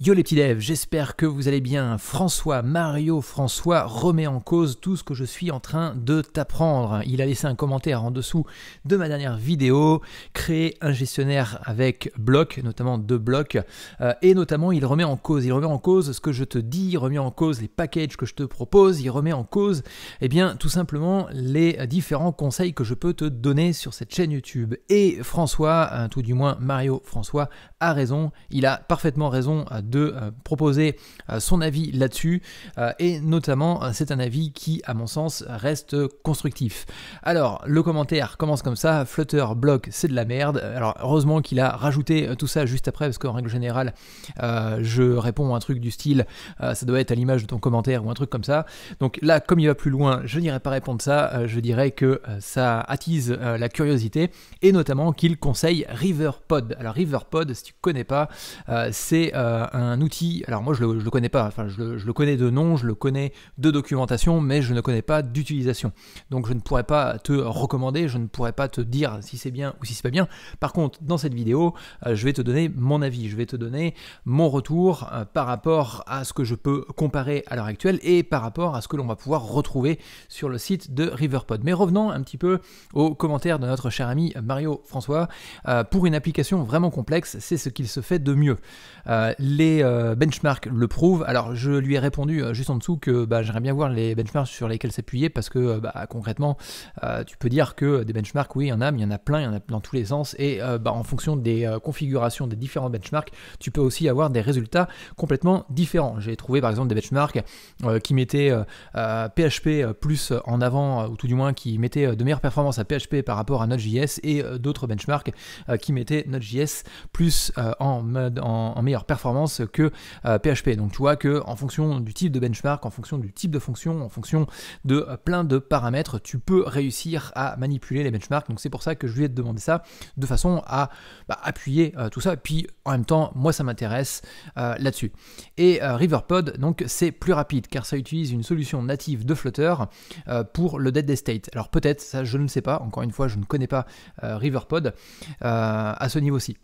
Yo les petits devs, j'espère que vous allez bien. François, Mario, François remet en cause tout ce que je suis en train de t'apprendre. Il a laissé un commentaire en dessous de ma dernière vidéo, créer un gestionnaire avec blocs, notamment deux blocs, euh, et notamment il remet en cause, il remet en cause ce que je te dis, il remet en cause les packages que je te propose, il remet en cause, et eh bien, tout simplement les différents conseils que je peux te donner sur cette chaîne YouTube. Et François, euh, tout du moins Mario François, a raison, il a parfaitement raison euh, de euh, proposer euh, son avis là-dessus. Euh, et notamment, c'est un avis qui, à mon sens, reste constructif. Alors, le commentaire commence comme ça, Flutter bloc c'est de la merde. Alors, heureusement qu'il a rajouté tout ça juste après, parce qu'en règle générale, je réponds à un truc du style, ça doit être à l'image de ton commentaire ou un truc comme ça. Donc là, comme il va plus loin, je n'irai pas répondre ça, je dirais que ça attise la curiosité, et notamment qu'il conseille RiverPod. Alors RiverPod, si tu ne connais pas, c'est un outil, alors moi je le, connais pas, enfin je le, je le, connais de nom, je le connais de documentation, mais je ne connais pas d'utilisation. Donc je ne pourrais pas te recommander, je ne pourrais pas te dire si c'est bien ou si c'est pas bien. Par contre, dans cette vidéo, euh, je vais te donner mon avis, je vais te donner mon retour euh, par rapport à ce que je peux comparer à l'heure actuelle et par rapport à ce que l'on va pouvoir retrouver sur le site de Riverpod. Mais revenons un petit peu aux commentaires de notre cher ami Mario François. Euh, pour une application vraiment complexe, c'est ce qu'il se fait de mieux. les Benchmark euh, benchmarks le prouvent. Alors je lui ai répondu euh, juste en dessous que bah, j'aimerais bien voir les benchmarks sur lesquels s'appuyer parce que euh, bah, concrètement, tu peux dire que des benchmarks, oui, il y en a, mais il y en a plein, il y en a dans tous les sens. Et bah, en fonction des configurations des différents benchmarks, tu peux aussi avoir des résultats complètement différents. J'ai trouvé par exemple des benchmarks qui mettaient PHP plus en avant, ou tout du moins qui mettaient de meilleures performances à PHP par rapport à Node.js et d'autres benchmarks qui mettaient Node.js plus en meilleure performance que PHP. Euh, donc tu vois que en fonction du type de benchmark, en fonction du type de fonction, en fonction de euh, plein de paramètres, tu peux réussir à manipuler les benchmarks. Donc c'est pour ça que je lui ai demandé ça de façon à bah, appuyer euh, tout ça. puis en même temps, moi ça m'intéresse là-dessus. Et Riverpod, donc c'est plus rapide car ça utilise une solution native de Flutter pour le dead estate. Alors peut-être, ça je ne sais pas, encore une fois je ne connais pas Riverpod à ce niveau-ci.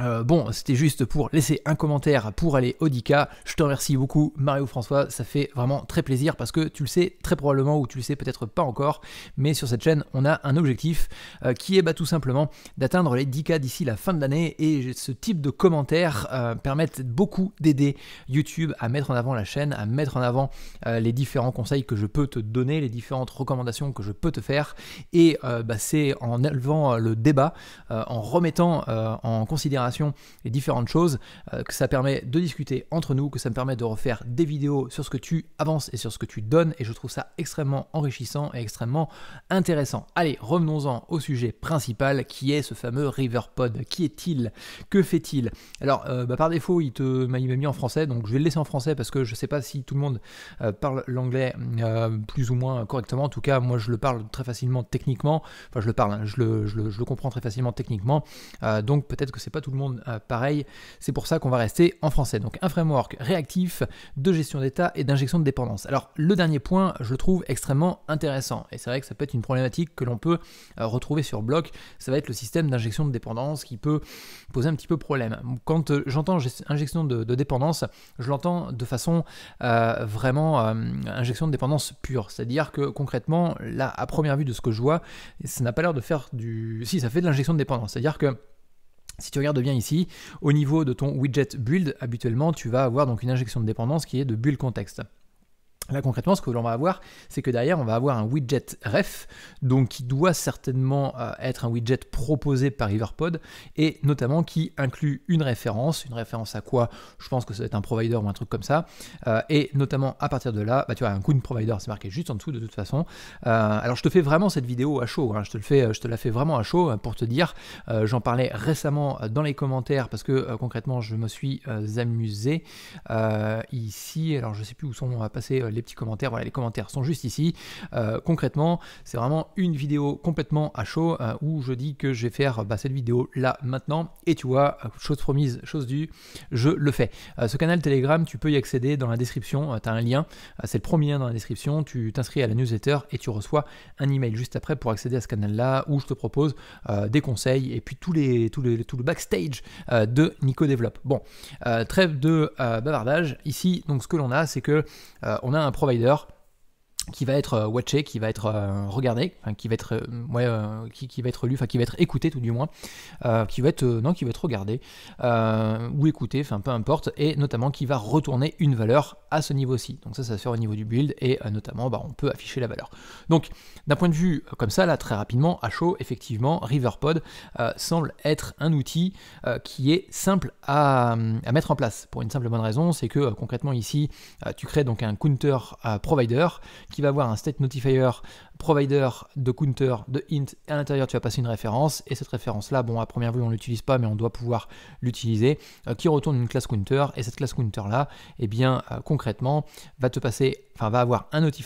Euh, bon, c'était juste pour laisser un commentaire pour aller au 10K, Je te remercie beaucoup, Mario François. Ça fait vraiment très plaisir parce que tu le sais très probablement ou tu le sais peut-être pas encore. Mais sur cette chaîne, on a un objectif euh, qui est bah, tout simplement d'atteindre les 10K d'ici la fin de l'année. Et ce type de commentaires euh, permettent beaucoup d'aider YouTube à mettre en avant la chaîne, à mettre en avant les différents conseils que je peux te donner, les différentes recommandations que je peux te faire. Et bah, c'est en élevant le débat, en remettant en considération et les différentes choses, euh, que ça permet de discuter entre nous, que ça me permet de refaire des vidéos sur ce que tu avances et sur ce que tu donnes, et je trouve ça extrêmement enrichissant et extrêmement intéressant. Allez, revenons-en au sujet principal qui est ce fameux Riverpod. Qui est-il Que fait-il Alors, euh, bah, par défaut, il te bah, m'a mis en français, donc je vais le laisser en français parce que je ne sais pas si tout le monde euh, parle l'anglais plus ou moins correctement. En tout cas, moi, je le parle très facilement techniquement. Enfin, je le parle, hein, je, le, comprends très facilement techniquement. donc, peut-être que c'est pas tout monde euh, pareil. C'est pour ça qu'on va rester en français. Donc un framework réactif de gestion d'état et d'injection de dépendance. Alors le dernier point, je le trouve extrêmement intéressant. Et c'est vrai que ça peut être une problématique que l'on peut euh, retrouver sur bloc. Ça va être le système d'injection de dépendance qui peut poser un petit peu problème. Quand euh, j'entends injection de, de, dépendance, je l'entends de façon vraiment injection de dépendance pure. C'est-à-dire que concrètement, là, à première vue de ce que je vois, ça n'a pas l'air de faire du... Si, ça fait de l'injection de dépendance. C'est-à-dire que si tu regardes bien ici, au niveau de ton widget build, habituellement, tu vas avoir donc une injection de dépendance qui est de build contexte. Là concrètement, ce que l'on va avoir, c'est que derrière, on va avoir un widget ref, donc qui doit certainement euh, être un widget proposé par Riverpod, et notamment qui inclut une référence, une référence à quoi Je pense que ça va être un provider ou un truc comme ça, euh, et notamment à partir de là, bah, tu vois, un coup de provider, c'est marqué juste en dessous de toute façon. Euh, alors je te fais vraiment cette vidéo à chaud, hein. je, te le fais, je te la fais vraiment à chaud pour te dire, j'en parlais récemment dans les commentaires, parce que concrètement, je me suis amusé ici, alors je sais plus où sont passés les petits commentaires. Voilà, les commentaires sont juste ici. Euh, concrètement, c'est vraiment une vidéo complètement à chaud euh, où je dis que je vais faire bah, cette vidéo là maintenant. Et tu vois, euh, chose promise, chose due, je le fais. ce canal Telegram, tu peux y accéder dans la description. tu as un lien, c'est le premier lien dans la description. Tu t'inscris à la newsletter et tu reçois un email juste après pour accéder à ce canal là où je te propose des conseils et puis tous les, tous les, tout le backstage de Nico Développe. Bon, trêve de bavardage. Ici, donc ce que l'on a, c'est que on a un provider qui va être euh, watché, qui va être euh, regardé, enfin, qui va être euh, ouais, qui, va être lu, enfin qui va être écouté tout du moins, qui va être non qui va être regardé ou écouté, enfin peu importe, et notamment qui va retourner une valeur à ce niveau-ci. Donc ça, ça se fait au niveau du build et notamment bah, on peut afficher la valeur. Donc d'un point de vue comme ça là très rapidement à chaud effectivement Riverpod semble être un outil qui est simple à, mettre en place pour une simple bonne raison, c'est que concrètement ici tu crées donc un counter provider qui va avoir un state notifier provider de counter, de int, à l'intérieur tu vas passer une référence, et cette référence-là, bon, à première vue on l'utilise pas, mais on doit pouvoir l'utiliser, euh, qui retourne une classe counter, et cette classe counter-là, et eh bien, euh, concrètement, va te passer, enfin, va avoir un notifier.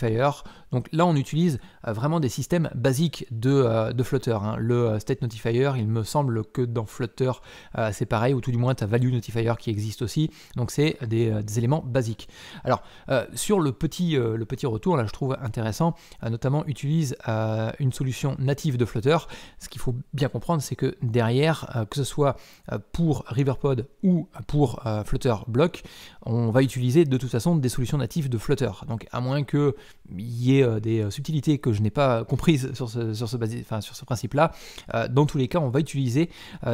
Donc là, on utilise euh, vraiment des systèmes basiques de, de Flutter. Hein. Le state notifier, il me semble que dans Flutter, c'est pareil, ou tout du moins, tu as value notifier qui existe aussi, donc c'est des, des, éléments basiques. Alors, sur le petit, le petit retour, là, je trouve intéressant, notamment utiliser utilise euh, une solution native de Flutter, ce qu'il faut bien comprendre, c'est que derrière, euh, que ce soit euh, pour Riverpod ou pour Flutter Block, on va utiliser de toute façon des solutions natives de Flutter. Donc à moins qu'il y ait des subtilités que je n'ai pas comprises sur ce, sur ce, sur ce principe-là, dans tous les cas, on va utiliser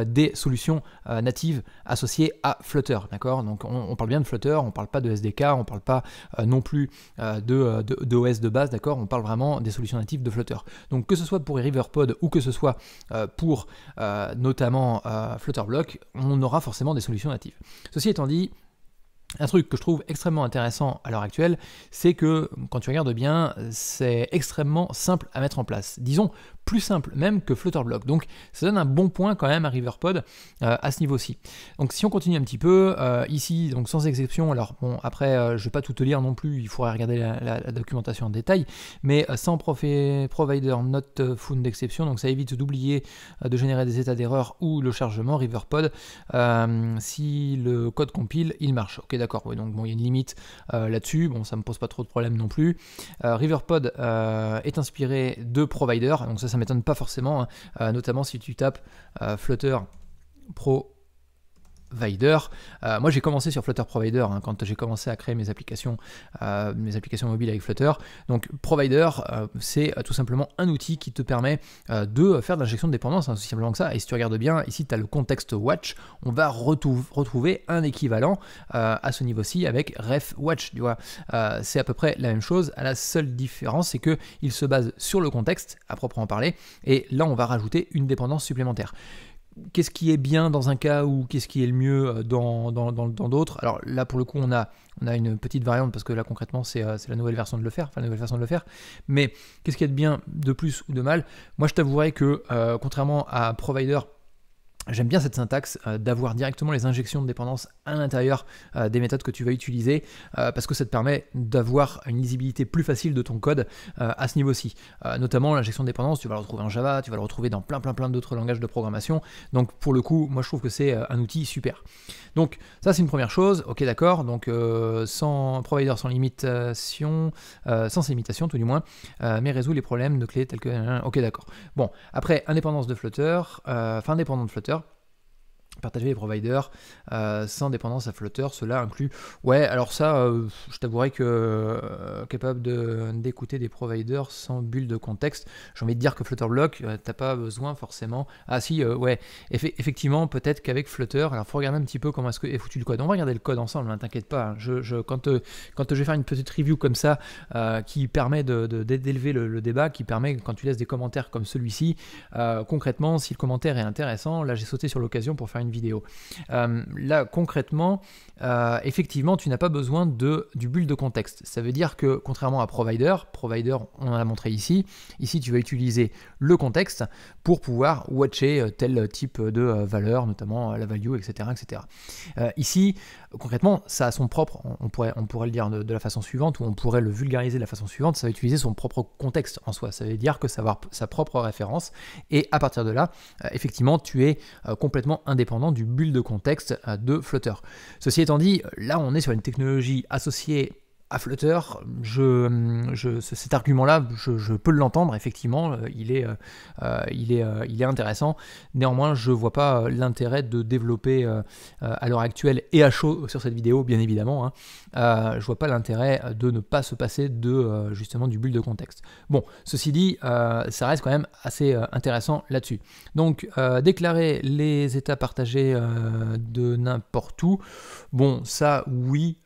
des solutions natives associées à Flutter. D'accord Donc on, parle bien de Flutter, on parle pas de SDK, on parle pas non plus de d'OS de, de, base, d'accord On parle vraiment des solutions de Flutter. Donc que ce soit pour Riverpod ou que ce soit euh, pour euh, notamment notamment euh, block on aura forcément des solutions natives. Ceci étant dit, un truc que je trouve extrêmement intéressant à l'heure actuelle, c'est que quand tu regardes bien, c'est extrêmement simple à mettre en place. Disons plus simple même que Flutterblock. Donc ça donne un bon point quand même à Riverpod euh, à ce niveau-ci. Donc si on continue un petit peu, euh, ici, donc sans exception, alors bon, après euh, je vais pas tout te lire non plus, il faudrait regarder la, documentation en détail, mais sans provider not found exception, donc ça évite d'oublier de générer des états d'erreur ou le chargement Riverpod. si le code compile, il marche. Ok d'accord, donc bon, il y a une limite là-dessus, bon ça me pose pas trop de problème non plus. Riverpod est inspiré de provider, donc ça ça m'étonne pas forcément, hein. euh, notamment si tu tapes euh, Flutter Pro Provider. Euh, moi, j'ai commencé sur Flutter Provider hein, quand j'ai commencé à créer mes applications, euh, mes applications mobiles avec Flutter. Donc, Provider, euh, c'est tout simplement un outil qui te permet de faire de l'injection de dépendance, hein, tout simplement que ça. Et si tu regardes bien, ici, tu as le contexte watch. On va retrouver un équivalent à ce niveau-ci avec ref watch. Tu c'est à peu près la même chose. La seule différence, c'est que il se base sur le contexte à proprement parler. Et là, on va rajouter une dépendance supplémentaire qu'est-ce qui est bien dans un cas ou qu'est-ce qui est le mieux euh, dans, d'autres. Alors là, pour le coup, on a, on a une petite variante parce que là, concrètement, euh, c'est, la nouvelle version de le faire, enfin, la nouvelle façon de le faire. Mais qu'est-ce qu'il y a de bien, de plus ou de mal Moi, je t'avouerais que, euh, contrairement à Provider, J'aime bien cette syntaxe euh, d'avoir directement les injections de dépendance à l'intérieur euh, des méthodes que tu vas utiliser euh, parce que ça te permet d'avoir une lisibilité plus facile de ton code à ce niveau-ci. notamment l'injection de dépendance, tu vas le retrouver en Java, tu vas le retrouver dans plein plein plein d'autres langages de programmation. Donc pour le coup, moi je trouve que c'est un outil super. Donc ça c'est une première chose. Ok d'accord. Donc sans provider sans limitation, sans limitation tout du moins, mais résout les problèmes de clés tels que ok d'accord. Bon après indépendance de Flutter, enfin indépendance de Flutter partager les providers euh, sans dépendance à Flutter, cela inclut. Ouais, alors ça, euh, je t'avouerai que euh, capable d'écouter des providers sans bulle de contexte, j'ai envie de dire que FlutterBlock, t'as pas besoin forcément. Ah si, ouais, effectivement, peut-être qu'avec Flutter, alors faut regarder un petit peu comment est-ce que est foutu le code. On va regarder le code ensemble, hein, t'inquiète pas. Hein, je, quand, quand je vais faire une petite review comme ça, qui permet d'élever le, débat, qui permet, quand tu laisses des commentaires comme celui-ci, concrètement, si le commentaire est intéressant, là j'ai sauté sur l'occasion pour faire une vidéo. Euh, là, concrètement, euh, effectivement, tu n'as pas besoin de, du build de contexte. Ça veut dire que, contrairement à Provider, Provider, on en a montré ici, ici, tu vas utiliser le contexte pour pouvoir watcher euh, tel type de valeur, notamment la value, etc. etc. ici, concrètement, ça a son propre, on pourrait, on pourrait le dire de, de, la façon suivante, ou on pourrait le vulgariser de la façon suivante, ça va utiliser son propre contexte en soi. Ça veut dire que ça va avoir sa propre référence, et à partir de là, effectivement, tu es complètement indépendant du bulle de contexte euh, de Flutter. Ceci étant dit, là on est sur une technologie associée à flotteur, je, je, cet argument-là, je, peux l'entendre, effectivement, euh, il est, euh, euh, il, est, il est intéressant. Néanmoins, je ne vois pas l'intérêt de développer à l'heure actuelle et à chaud sur cette vidéo, bien évidemment. Hein. je ne vois pas l'intérêt de ne pas se passer de justement du bulle de contexte. Bon, ceci dit, ça reste quand même assez intéressant là-dessus. Donc, déclarer les états partagés de n'importe où, bon, ça, oui.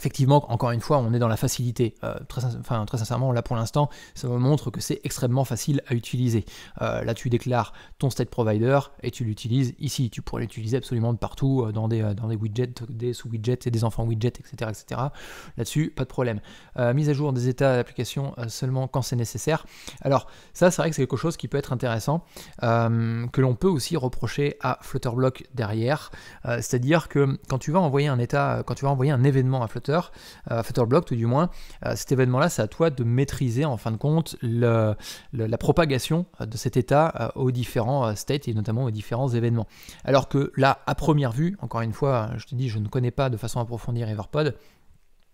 Effectivement, encore une fois, on est dans la facilité. Euh, très, très sincèrement, là pour l'instant, ça me montre que c'est extrêmement facile à utiliser. Euh, là, tu déclares ton state provider et tu l'utilises ici. Tu pourrais l'utiliser absolument de partout, euh, dans des, widgets, des sous-widgets et des enfants widgets, etc. Là-dessus, pas de problème. mise à jour des états d'application seulement quand c'est nécessaire. Alors, ça, c'est vrai que c'est quelque chose qui peut être intéressant, que l'on peut aussi reprocher à Flutterblock derrière. C'est-à-dire que quand tu vas envoyer un état, quand tu vas envoyer un événement à Flutterblock, Flutter, euh, Block tout du moins, euh, cet événement-là, c'est à toi de maîtriser en fin de compte la propagation euh, de cet état aux différents states et notamment aux différents événements. Alors que là, à première vue, encore une fois, je te dis, je ne connais pas de façon approfondie Riverpod,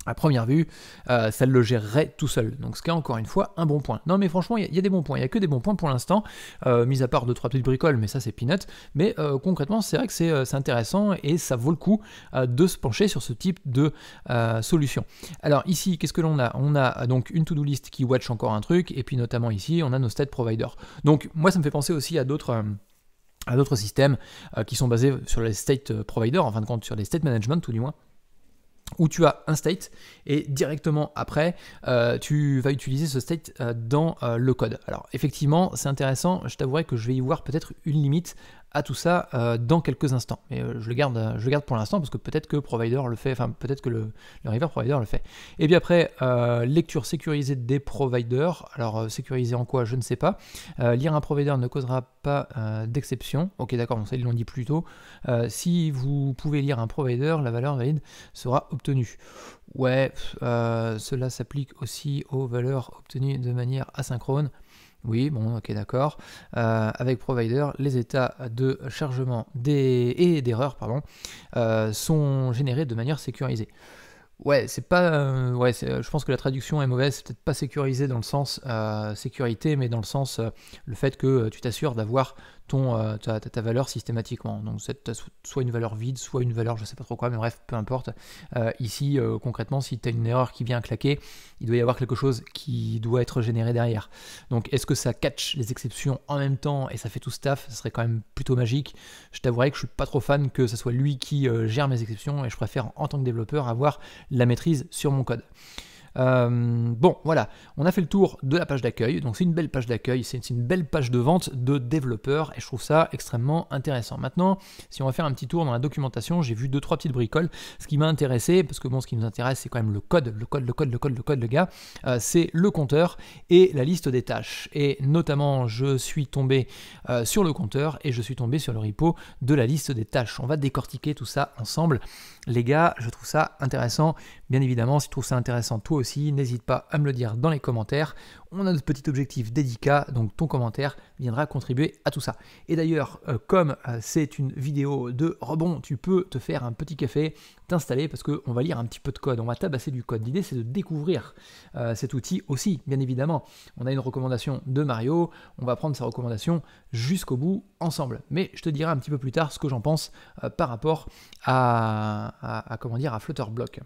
à première vue, euh, ça le gérerait tout seul. Donc ce qui est encore une fois un bon point. Non mais franchement, il y, a des bons points, il n'y a que des bons points pour l'instant, euh, mis à part deux trois petites bricoles, mais ça c'est peanut. Mais euh, concrètement, c'est vrai que c'est intéressant et ça vaut le coup de se pencher sur ce type de solution. Alors ici, qu'est-ce que l'on a On a donc une to-do list qui watch encore un truc, et puis notamment ici, on a nos state providers. Donc moi ça me fait penser aussi à d'autres à d'autres systèmes qui sont basés sur les state providers, en fin de compte sur les state management tout du moins, où tu as un state et directement après euh, tu vas utiliser ce state euh, dans euh, le code. Alors effectivement c'est intéressant, je t'avouerai que je vais y voir peut-être une limite à tout ça euh, dans quelques instants. Mais euh, je, le garde, euh, je garde pour l'instant parce que peut-être que provider le fait, enfin peut-être que le, river provider le fait. Et bien après, lecture sécurisée des providers. Alors sécurisée en quoi, je ne sais pas. lire un provider ne causera pas d'exception. Ok d'accord, on ça ils l'ont dit plus tôt. si vous pouvez lire un provider, la valeur valide sera obtenue. Ouais, cela s'applique aussi aux valeurs obtenues de manière asynchrone. Oui, bon, ok, d'accord. Euh, avec Provider, les états de chargement des... et d'erreur pardon, euh, sont générés de manière sécurisée. Ouais, c'est pas. Euh, ouais, je pense que la traduction est mauvaise. C'est peut-être pas sécurisé dans le sens sécurité, mais dans le sens le fait que tu t'assures d'avoir ton, euh, ta, valeur systématiquement. Donc c'est soit une valeur vide, soit une valeur je ne sais pas trop quoi, mais bref, peu importe. Euh, ici, euh, concrètement, si tu as une erreur qui vient claquer, il doit y avoir quelque chose qui doit être généré derrière. Donc est-ce que ça catch les exceptions en même temps et ça fait tout staff Ce serait quand même plutôt magique. Je t'avouerai que je ne suis pas trop fan que ce soit lui qui gère mes exceptions et je préfère en tant que développeur avoir la maîtrise sur mon code. Euh, bon, voilà, on a fait le tour de la page d'accueil. Donc c'est une belle page d'accueil, c'est une belle page de vente de développeurs et je trouve ça extrêmement intéressant. Maintenant, si on va faire un petit tour dans la documentation, j'ai vu deux trois petites bricoles. Ce qui m'a intéressé, parce que bon, ce qui nous intéresse, c'est quand même le code, le code, le code, le code, le code, le gars. Euh, c'est le compteur et la liste des tâches. Et notamment, je suis tombé euh, sur le compteur et je suis tombé sur le repo de la liste des tâches. On va décortiquer tout ça ensemble. Les gars, je trouve ça intéressant. Bien évidemment, si tu trouves ça intéressant toi aussi, n'hésite pas à me le dire dans les commentaires on a notre petit objectif dédicat, donc ton commentaire viendra contribuer à tout ça. Et d'ailleurs, euh, comme euh, c'est une vidéo de rebond, tu peux te faire un petit café, t'installer, parce qu'on va lire un petit peu de code, on va tabasser du code. L'idée, c'est de découvrir euh, cet outil aussi, bien évidemment. On a une recommandation de Mario, on va prendre sa recommandation jusqu'au bout ensemble. Mais je te dirai un petit peu plus tard ce que j'en pense par rapport à, comment dire, à Flutterblock.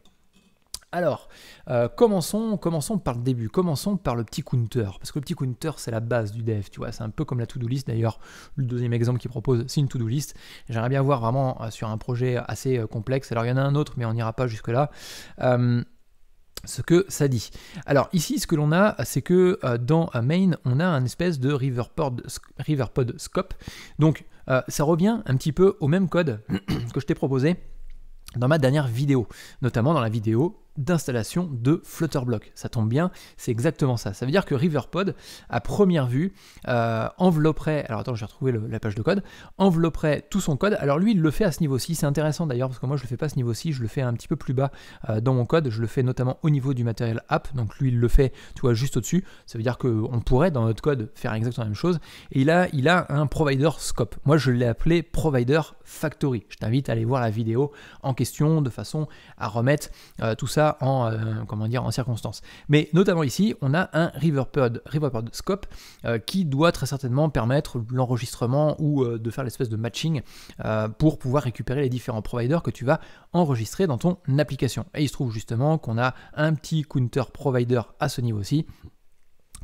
Alors, euh, commençons, commençons par le début, commençons par le petit counter, parce que le petit counter c'est la base du dev, tu vois, c'est un peu comme la to-do list d'ailleurs, le deuxième exemple qu'il propose c'est une to-do list, j'aimerais bien voir vraiment euh, sur un projet assez euh, complexe, alors il y en a un autre mais on n'ira pas jusque là, ce que ça dit. Alors ici, ce que l'on a, c'est que dans main, on a un espèce de Riverpod, scope. Donc ça revient un petit peu au même code que je t'ai proposé dans ma dernière vidéo, notamment dans la vidéo d'installation de Flutterblock. Ça tombe bien, c'est exactement ça. Ça veut dire que Riverpod, à première vue, euh, envelopperait, alors attends, j'ai retrouvé le, la page de code, envelopperait tout son code. Alors lui, il le fait à ce niveau-ci, c'est intéressant d'ailleurs, parce que moi, je le fais pas à ce niveau-ci, je le fais un petit peu plus bas euh, dans mon code, je le fais notamment au niveau du matériel app, donc lui, il le fait, tu vois, juste au-dessus. Ça veut dire qu'on pourrait, dans notre code, faire exactement la même chose. Et là, il a un provider scope. Moi, je l'ai appelé provider factory. Je t'invite à aller voir la vidéo en question, de façon à remettre euh, tout ça en, euh, comment dire, en circonstance. Mais notamment ici, on a un Riverpod, Riverpod Scope euh, qui doit très certainement permettre l'enregistrement ou euh, de faire l'espèce de matching pour pouvoir récupérer les différents providers que tu vas enregistrer dans ton application. Et il se trouve justement qu'on a un petit counter provider à ce niveau-ci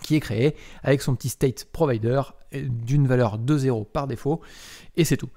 qui est créé avec son petit state provider d'une valeur de 0 par défaut, et c'est tout.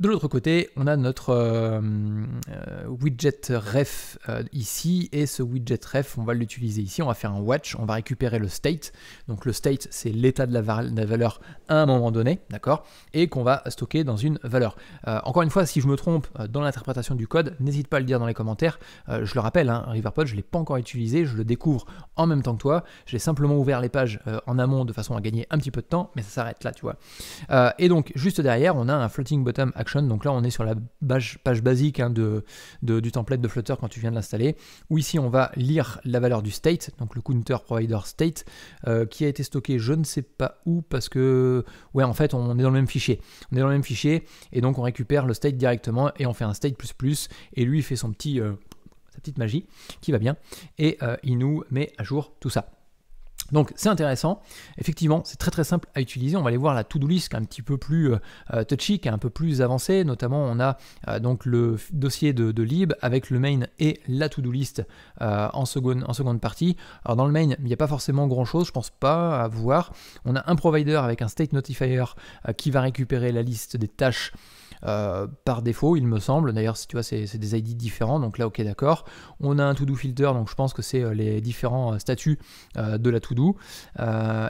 De l'autre côté, on a notre euh, euh, widget ref euh, ici, et ce widget ref, on va l'utiliser ici, on va faire un watch, on va récupérer le state. Donc le state, c'est l'état de, la valeur à un moment donné, d'accord Et qu'on va stocker dans une valeur. encore une fois, si je me trompe dans l'interprétation du code, n'hésite pas à le dire dans les commentaires. je le rappelle, hein, Riverpod, je ne l'ai pas encore utilisé, je le découvre en même temps que toi. J'ai simplement ouvert les pages en amont de façon à gagner un petit peu de temps, mais ça s'arrête là, tu vois. et donc, juste derrière, on a un floating bottom action donc là, on est sur la page, basique hein, de, du template de Flutter quand tu viens de l'installer, Ou ici, on va lire la valeur du state, donc le counter provider state, euh, qui a été stocké je ne sais pas où, parce que, ouais, en fait, on est dans le même fichier. On est dans le même fichier, et donc on récupère le state directement, et on fait un state plus plus, et lui, il fait son petit... Euh, sa petite magie qui va bien et euh, il nous met à jour tout ça. Donc c'est intéressant, effectivement c'est très très simple à utiliser, on va aller voir la to-do list qui est un petit peu plus euh, euh, touchy, qui est un peu plus avancée, notamment on a euh, donc le dossier de, lib avec le main et la to-do list en, seconde, en seconde partie. Alors dans le main il n'y a pas forcément grand chose, je pense pas à voir, on a un provider avec un state notifier qui va récupérer la liste des tâches euh, par défaut, il me semble. D'ailleurs, si tu vois, c'est des ID différents, donc là, ok, d'accord. On a un to-do filter, donc je pense que c'est euh, les différents euh, statuts de la to-do.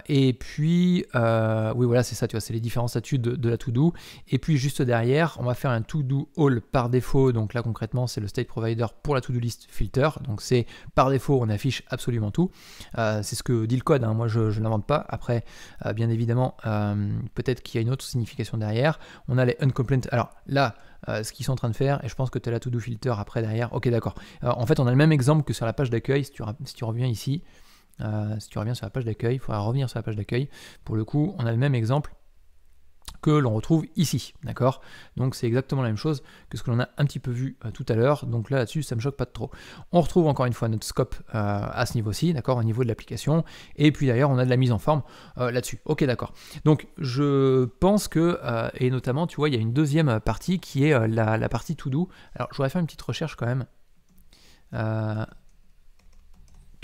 et puis, oui, voilà, c'est ça, tu vois, c'est les différents statuts de, la to-do. Et puis, juste derrière, on va faire un to-do all par défaut. Donc là, concrètement, c'est le state provider pour la to-do list filter. Donc c'est par défaut, on affiche absolument tout. c'est ce que dit le code, hein. moi je ne l'invente pas. Après, bien évidemment, peut-être qu'il y a une autre signification derrière. On a les uncomplaint alors là, euh, ce qu'ils sont en train de faire, et je pense que tu as la to-do filter après derrière. Ok, d'accord. Euh, en fait, on a le même exemple que sur la page d'accueil. Si tu, reviens ici, euh, si tu reviens sur la page d'accueil, il faudra revenir sur la page d'accueil. Pour le coup, on a le même exemple que l'on retrouve ici, d'accord Donc c'est exactement la même chose que ce que l'on a un petit peu vu euh, tout à l'heure, donc là, là-dessus ça me choque pas trop. On retrouve encore une fois notre scope euh, à ce niveau-ci, d'accord, au niveau de l'application, et puis d'ailleurs on a de la mise en forme euh, là-dessus. Ok, d'accord. Donc je pense que, et notamment, tu vois, il y a une deuxième partie qui est la, la, partie to do. Alors je voudrais faire une petite recherche quand même.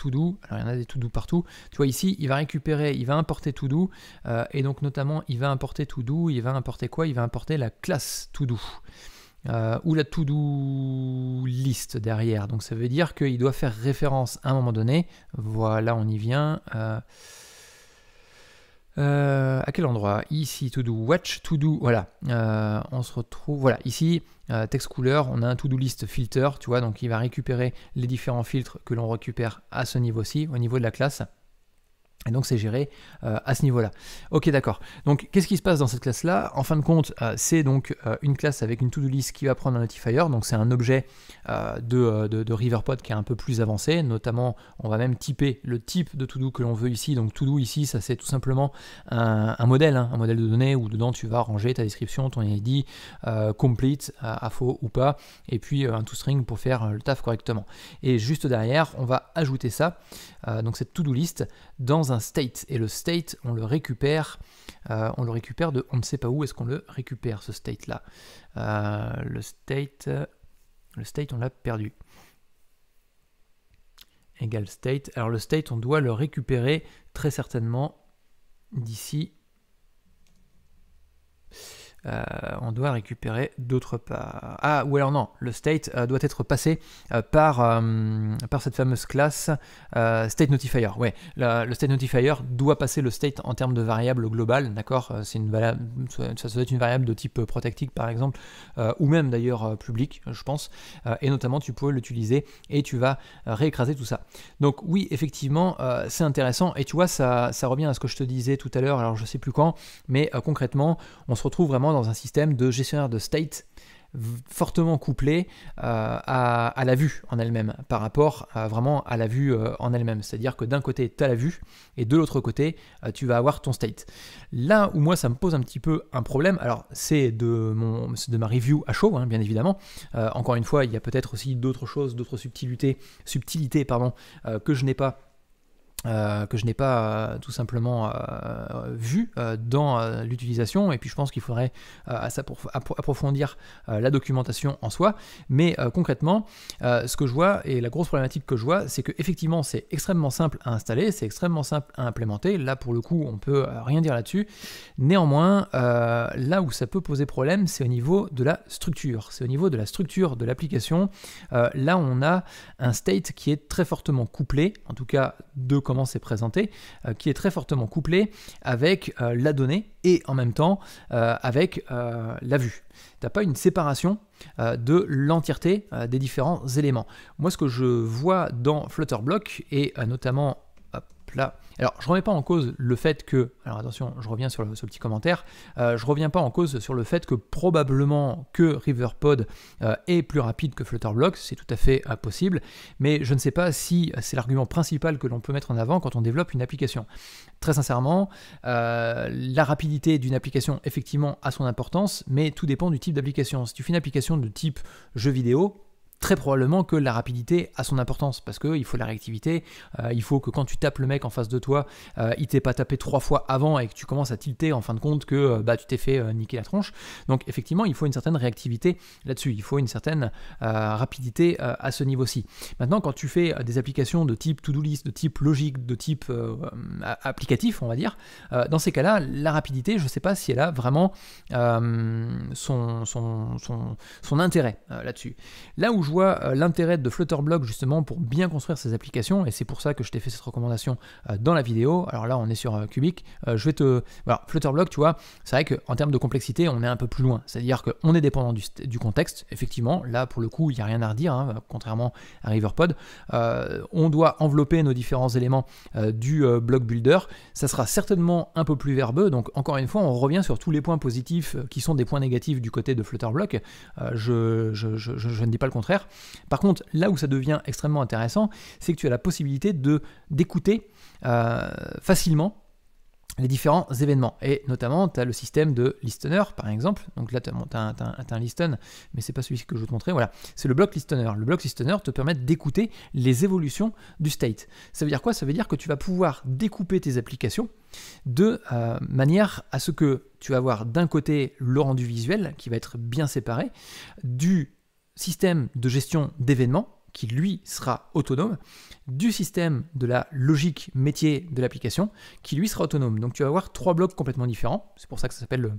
Alors il y en a des tout doux partout. Tu vois ici, il va récupérer, il va importer tout doux euh, et donc notamment, il va importer tout doux il va importer quoi Il va importer la classe tout doux euh, ou la to-do liste derrière. Donc ça veut dire qu'il doit faire référence à un moment donné. Voilà, on y vient. Euh, euh, à quel endroit Ici, to do, watch, to do, voilà. Euh, on se retrouve, voilà, ici, Text euh, texte couleur, on a un to do list filter, tu vois, donc il va récupérer les différents filtres que l'on récupère à ce niveau-ci, au niveau de la classe. Et donc c'est géré euh, à ce niveau-là. Ok d'accord. Donc qu'est-ce qui se passe dans cette classe-là En fin de compte, euh, c'est donc euh, une classe avec une to-do list qui va prendre un notifier, donc c'est un objet de, de, Riverpod qui est un peu plus avancé, notamment on va même typer le type de to-do que l'on veut ici. Donc to-do ici, ça c'est tout simplement un, modèle, hein, un modèle de données où dedans tu vas ranger ta description, ton ID, complete, à, faux ou pas, et puis un to-string pour faire le taf correctement. Et juste derrière, on va ajouter ça, donc cette to-do list, dans un state. Et le state, on le récupère, euh, on le récupère de on ne sait pas où est-ce qu'on le récupère, ce state-là. Euh, le state. Le state, on l'a perdu. Égal state. Alors le state, on doit le récupérer très certainement d'ici. Euh, on doit récupérer d'autres pas. Ah, ou alors non, le state euh, doit être passé euh, par, par cette fameuse classe state notifier. Ouais, le state notifier doit passer le state en termes de variable globale, d'accord C'est une variable, ça doit être une variable de type protectique par exemple, ou même d'ailleurs public, je pense. et notamment, tu peux l'utiliser et tu vas réécraser tout ça. Donc oui, effectivement, c'est intéressant. Et tu vois, ça, ça revient à ce que je te disais tout à l'heure. Alors je sais plus quand, mais concrètement, on se retrouve vraiment dans un système de gestionnaire de state fortement couplé euh, à, la vue en elle-même, par rapport à, vraiment à la vue euh, en elle-même. C'est-à-dire que d'un côté, tu as la vue, et de l'autre côté, euh, tu vas avoir ton state. Là où moi, ça me pose un petit peu un problème, alors c'est de, mon, de ma review à chaud, hein, bien évidemment. encore une fois, il y a peut-être aussi d'autres choses, d'autres subtilités, subtilités pardon, que je n'ai pas euh, que je n'ai pas euh, tout simplement euh, vu dans l'utilisation, et puis je pense qu'il faudrait approfondir la documentation en soi. Mais concrètement, ce que je vois, et la grosse problématique que je vois, c'est que effectivement c'est extrêmement simple à installer, c'est extrêmement simple à implémenter, là pour le coup on peut rien dire là-dessus. Néanmoins, là où ça peut poser problème, c'est au niveau de la structure, c'est au niveau de la structure de l'application. là on a un state qui est très fortement couplé, en tout cas de quand comment c'est présenté, euh, qui est très fortement couplé avec euh, la donnée et en même temps euh, avec la vue. Tu n'as pas une séparation de l'entièreté des différents éléments. Moi, ce que je vois dans Flutterblock, et notamment alors, je remets pas en cause le fait que, alors attention, je reviens sur ce petit commentaire, euh, je reviens pas en cause sur le fait que probablement que Riverpod euh, est plus rapide que Flutterblock, c'est tout à fait euh, possible, mais je ne sais pas si euh, c'est l'argument principal que l'on peut mettre en avant quand on développe une application. Très sincèrement, la rapidité d'une application effectivement a son importance, mais tout dépend du type d'application. Si tu fais une application de type jeu vidéo, très probablement que la rapidité a son importance parce qu'il faut la réactivité, euh, il faut que quand tu tapes le mec en face de toi, euh, il t'ait pas tapé trois fois avant et que tu commences à tilter en fin de compte que euh, bah, tu t'es fait niquer la tronche. Donc effectivement, il faut une certaine réactivité là-dessus, il faut une certaine rapidité à ce niveau-ci. Maintenant, quand tu fais des applications de type to-do list, de type logique, de type applicatif, on va dire, dans ces cas-là, la rapidité, je sais pas si elle a vraiment son, son, son intérêt là-dessus. Là où je euh, l'intérêt de Flutterblock justement pour bien construire ses applications, et c'est pour ça que je t'ai fait cette recommandation euh, dans la vidéo. Alors là, on est sur euh, Cubic. je vais te. flutter Flutterblock, tu vois, c'est vrai qu'en termes de complexité, on est un peu plus loin. C'est-à-dire qu'on est dépendant du, contexte. Effectivement, là, pour le coup, il n'y a rien à redire, hein, contrairement à Riverpod. on doit envelopper nos différents éléments du block builder. Ça sera certainement un peu plus verbeux. Donc, encore une fois, on revient sur tous les points positifs qui sont des points négatifs du côté de Flutter Je je ne dis pas le contraire. Par contre, là où ça devient extrêmement intéressant, c'est que tu as la possibilité de d'écouter euh, facilement les différents événements. Et notamment, tu as le système de listener, par exemple. Donc là, tu as, un listen, mais c'est pas celui que je vais te montrer. Voilà, c'est le bloc listener. Le bloc listener te permet d'écouter les évolutions du state. Ça veut dire quoi Ça veut dire que tu vas pouvoir découper tes applications de euh, manière à ce que tu vas avoir d'un côté le rendu visuel qui va être bien séparé du système de gestion d'événements qui lui sera autonome, du système de la logique métier de l'application qui lui sera autonome. Donc tu vas avoir trois blocs complètement différents, c'est pour ça que ça s'appelle le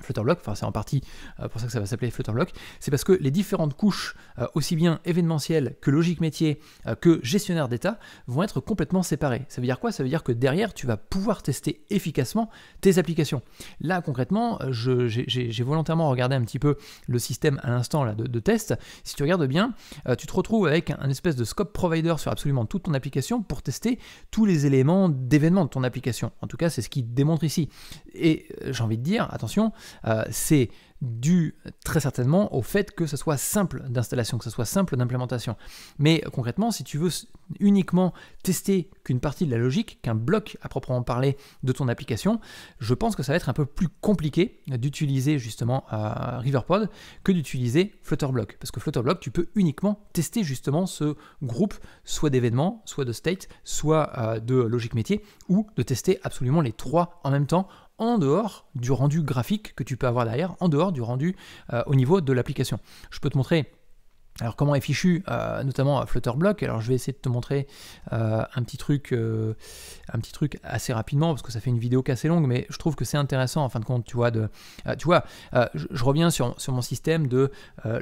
Flutterblock, enfin c'est en partie euh, pour ça que ça va s'appeler Flutterblock, c'est parce que les différentes couches, euh, aussi bien événementielles que logique métier, euh, que gestionnaire d'état, vont être complètement séparées. Ça veut dire quoi Ça veut dire que derrière, tu vas pouvoir tester efficacement tes applications. Là, concrètement, j'ai volontairement regardé un petit peu le système à l'instant de, de test. Si tu regardes bien, tu te retrouves avec un, espèce de scope provider sur absolument toute ton application pour tester tous les éléments d'événement de ton application. En tout cas, c'est ce qui démontre ici. Et j'ai envie de dire, attention, euh, c'est dû très certainement au fait que ce soit simple d'installation, que ce soit simple d'implémentation. Mais concrètement, si tu veux uniquement tester qu'une partie de la logique, qu'un bloc à proprement parler de ton application, je pense que ça va être un peu plus compliqué d'utiliser justement euh, Riverpod que d'utiliser Flutterblock. Parce que Flutterblock, tu peux uniquement tester justement ce groupe, soit d'événements, soit de state, soit euh, de logique métier, ou de tester absolument les trois en même temps en dehors du rendu graphique que tu peux avoir derrière, en dehors du rendu euh, au niveau de l'application. Je peux te montrer alors comment est fichu, euh, notamment Flutterblock. Alors je vais essayer de te montrer euh, un petit truc, euh, un petit truc assez rapidement parce que ça fait une vidéo assez longue, mais je trouve que c'est intéressant en fin de compte. Tu vois, de, tu vois, je, reviens sur, sur, mon système de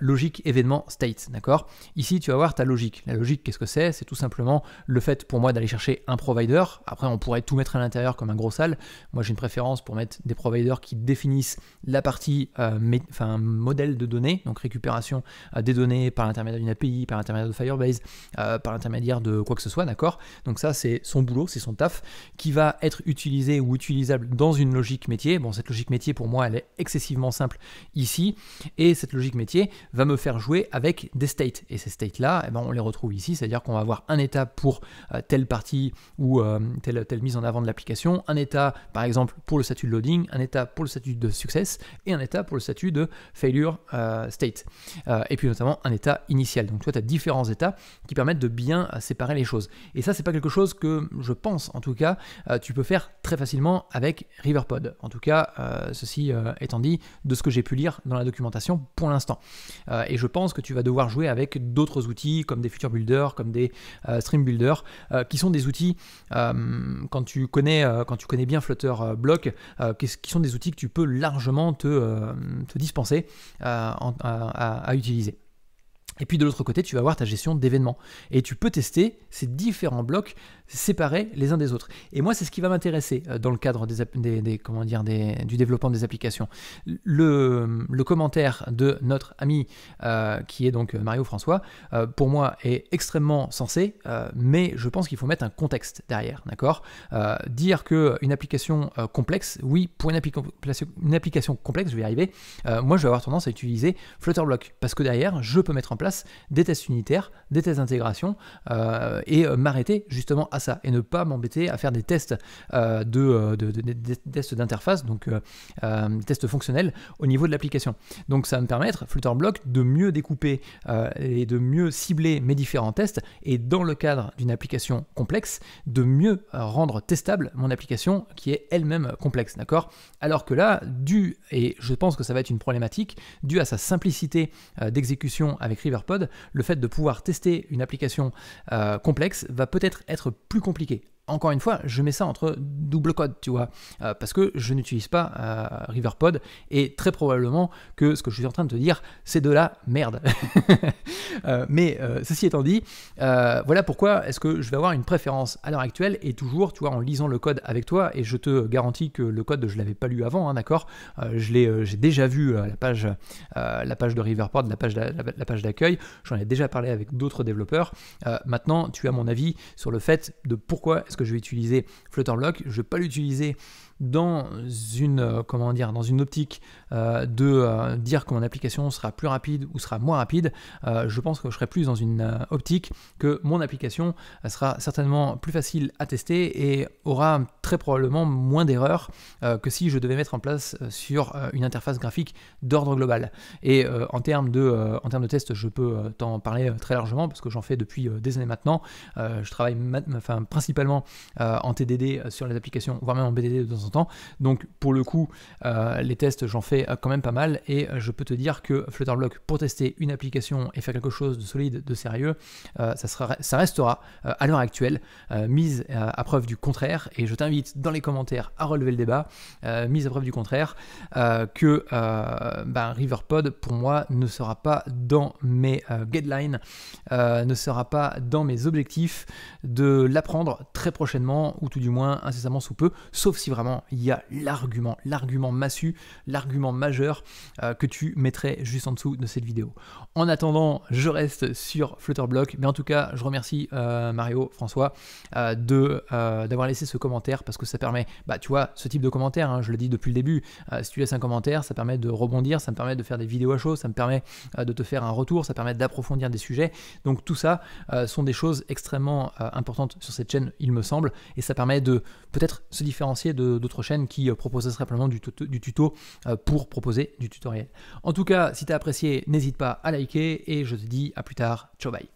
logique événement state, d'accord Ici, tu vas voir ta logique. La logique, qu'est-ce que c'est C'est tout simplement le fait pour moi d'aller chercher un provider. Après, on pourrait tout mettre à l'intérieur comme un gros sale. Moi, j'ai une préférence pour mettre des providers qui définissent la partie, enfin, modèle de données, donc récupération des données par par l'intermédiaire d'une API, par l'intermédiaire de Firebase, euh, par l'intermédiaire de quoi que ce soit, d'accord Donc ça, c'est son boulot, c'est son taf, qui va être utilisé ou utilisable dans une logique métier. Bon, cette logique métier, pour moi, elle est excessivement simple ici, et cette logique métier va me faire jouer avec des states. Et ces states-là, eh ben, on les retrouve ici, c'est-à-dire qu'on va avoir un état pour euh, telle partie ou euh, telle, telle mise en avant de l'application, un état, par exemple, pour le statut de loading, un état pour le statut de success, et un état pour le statut de failure state. et puis notamment un état initial. Donc, tu tu as différents états qui permettent de bien euh, séparer les choses. Et ça, c'est pas quelque chose que je pense, en tout cas, euh, tu peux faire très facilement avec Riverpod. En tout cas, euh, ceci étant dit, de ce que j'ai pu lire dans la documentation pour l'instant. et je pense que tu vas devoir jouer avec d'autres outils comme des Future Builder, comme des Stream Builder, qui sont des outils, quand, tu connais, quand tu connais bien Flutter Block, qui sont des outils que tu peux largement te, dispenser à utiliser. Et puis de l'autre côté, tu vas avoir ta gestion d'événements. Et tu peux tester ces différents blocs séparés les uns des autres. Et moi, c'est ce qui va m'intéresser euh, dans le cadre des, des, comment dire, du développement des applications. Le, commentaire de notre ami euh, qui est donc euh, Mario François, pour moi, est extrêmement sensé, mais je pense qu'il faut mettre un contexte derrière, d'accord Dire qu'une application complexe, oui, pour une, une, application complexe, je vais y arriver, moi, je vais avoir tendance à utiliser Flutterblock, parce que derrière, je peux mettre en place des tests unitaires, des tests d'intégration, et m'arrêter justement à ça et ne pas m'embêter à faire des tests euh, de, euh, tests d'interface, donc des euh, tests fonctionnels au niveau de l'application. Donc ça va me permettre, Bloc de mieux découper et de mieux cibler mes différents tests et dans le cadre d'une application complexe, de mieux rendre testable mon application qui est elle-même complexe, d'accord Alors que là, dû, et je pense que ça va être une problématique, dû à sa simplicité d'exécution avec RiverPod, le fait de pouvoir tester une application complexe va peut-être être plus compliqué encore une fois, je mets ça entre double code, tu vois, euh, parce que je n'utilise pas euh, Riverpod et très probablement que ce que je suis en train de te dire, c'est de la merde. Euh, mais ceci étant dit, voilà pourquoi est-ce que je vais avoir une préférence à l'heure actuelle et toujours, tu vois, en lisant le code avec toi et je te garantis que le code, je l'avais pas lu avant, hein, d'accord Je l'ai, j'ai déjà vu la page, la page de Riverpod, la page, la, page d'accueil. J'en ai déjà parlé avec d'autres développeurs. maintenant, tu as mon avis sur le fait de pourquoi que je vais utiliser Flutterblock je ne vais pas l'utiliser dans une, euh, comment dire, dans une optique euh, de euh, dire que mon application sera plus rapide ou sera moins rapide, je pense que je serai plus dans une optique que mon application sera certainement plus facile à tester et aura très probablement moins d'erreurs que si je devais mettre en place sur une interface graphique d'ordre global. Et en termes de, en termes de test, je peux t'en parler très largement parce que j'en fais depuis des années maintenant. je travaille enfin, principalement en TDD sur les applications, voire même en BDD dans temps. Donc pour le coup, euh, les tests, j'en fais euh, quand même pas mal et euh, je peux te dire que Flutterblock, pour tester une application et faire quelque chose de solide, de sérieux, ça, sera, ça restera à l'heure actuelle mise à, preuve du contraire. Et je t'invite dans les commentaires à relever le débat, mise à preuve du contraire, que ben, Riverpod, pour moi, ne sera pas dans mes guidelines, ne sera pas dans mes objectifs de l'apprendre très prochainement, ou tout du moins incessamment sous peu, sauf si vraiment il y a l'argument, l'argument massu, l'argument majeur euh, que tu mettrais juste en dessous de cette vidéo. En attendant, je reste sur Flutterblock, mais en tout cas, je remercie euh, Mario, François, euh, de d'avoir laissé ce commentaire parce que ça permet, bah tu vois, ce type de commentaire, hein, je le dis depuis le début, si tu laisses un commentaire, ça permet de rebondir, ça me permet de faire des vidéos à chaud, ça me permet de te faire un retour, ça permet d'approfondir des sujets. Donc tout ça sont des choses extrêmement importantes sur cette chaîne, il me semble, et ça permet de peut-être se différencier de d'autres chaînes qui euh, proposeraient simplement du, du tuto euh, pour proposer du tutoriel. En tout cas, si tu as apprécié, n'hésite pas à liker et je te dis à plus tard. Ciao bye